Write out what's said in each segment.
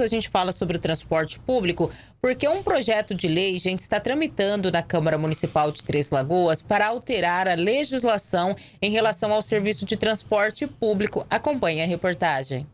a gente fala sobre o transporte público, porque um projeto de lei, gente, está tramitando na Câmara Municipal de Três Lagoas para alterar a legislação em relação ao serviço de transporte público. Acompanhe a reportagem.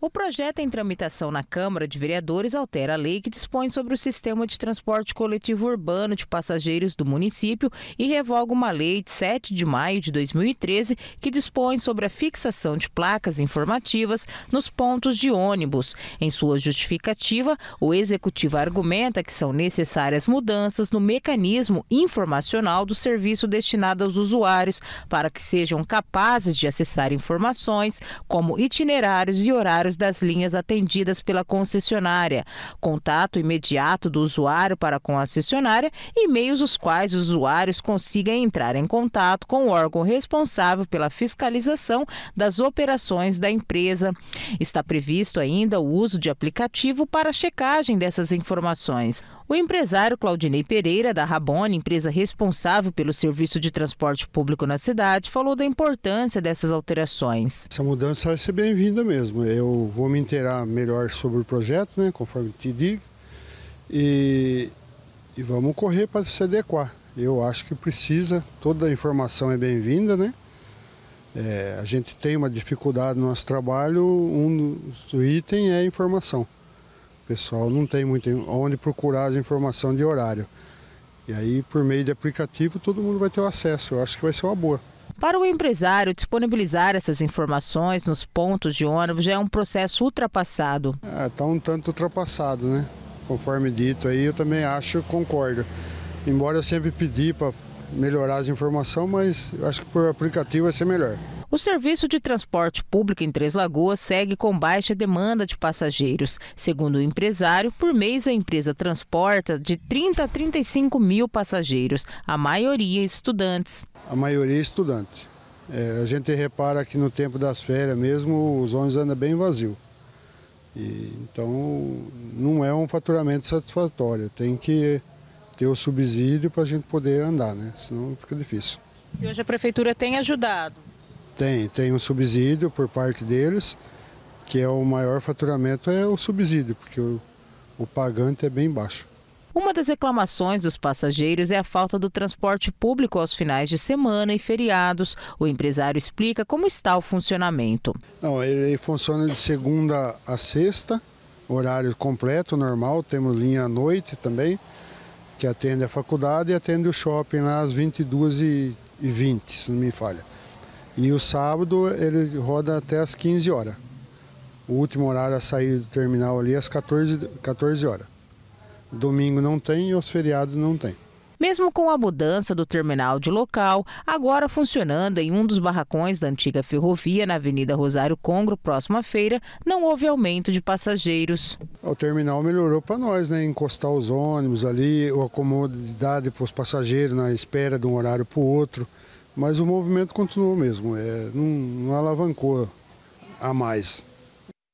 O projeto em tramitação na Câmara de Vereadores altera a lei que dispõe sobre o sistema de transporte coletivo urbano de passageiros do município e revoga uma lei de 7 de maio de 2013 que dispõe sobre a fixação de placas informativas nos pontos de ônibus. Em sua justificativa, o executivo argumenta que são necessárias mudanças no mecanismo informacional do serviço destinado aos usuários para que sejam capazes de acessar informações como itinerários e horários usuários das linhas atendidas pela concessionária, contato imediato do usuário para com a concessionária e meios os quais os usuários consigam entrar em contato com o órgão responsável pela fiscalização das operações da empresa. Está previsto ainda o uso de aplicativo para checagem dessas informações. O empresário Claudinei Pereira, da Rabone, empresa responsável pelo serviço de transporte público na cidade, falou da importância dessas alterações. Essa mudança vai ser bem-vinda mesmo. Eu vou me inteirar melhor sobre o projeto, né, conforme te digo, e, e vamos correr para se adequar. Eu acho que precisa, toda a informação é bem-vinda, né? É, a gente tem uma dificuldade no nosso trabalho, um dos itens é informação. O pessoal não tem muito onde procurar as informações de horário. E aí, por meio de aplicativo, todo mundo vai ter o acesso. Eu acho que vai ser uma boa. Para o empresário, disponibilizar essas informações nos pontos de ônibus já é um processo ultrapassado. Está é, tá um tanto ultrapassado, né? Conforme dito aí, eu também acho, concordo. Embora eu sempre pedi para melhorar as informações, mas acho que por aplicativo vai ser melhor. O serviço de transporte público em Três Lagoas segue com baixa demanda de passageiros. Segundo o empresário, por mês a empresa transporta de 30 a 35 mil passageiros, a maioria estudantes. A maioria é estudante. É, a gente repara que no tempo das férias mesmo os ônibus andam bem vazio. E, então não é um faturamento satisfatório. Tem que ter o subsídio para a gente poder andar, né? Senão fica difícil. E hoje a prefeitura tem ajudado? Tem, tem um subsídio por parte deles, que é o maior faturamento é o subsídio, porque o, o pagante é bem baixo. Uma das reclamações dos passageiros é a falta do transporte público aos finais de semana e feriados. O empresário explica como está o funcionamento. Não, ele funciona de segunda a sexta, horário completo, normal. Temos linha à noite também, que atende a faculdade e atende o shopping às 22h20, se não me falha. E o sábado ele roda até as 15 horas. O último horário a sair do terminal ali é às 14, 14 horas. Domingo não tem e os feriados não tem. Mesmo com a mudança do terminal de local, agora funcionando em um dos barracões da antiga ferrovia na Avenida Rosário Congro, próxima feira, não houve aumento de passageiros. O terminal melhorou para nós, né? Encostar os ônibus ali, a comodidade para os passageiros na espera de um horário para o outro. Mas o movimento continuou mesmo, é, não, não alavancou a mais.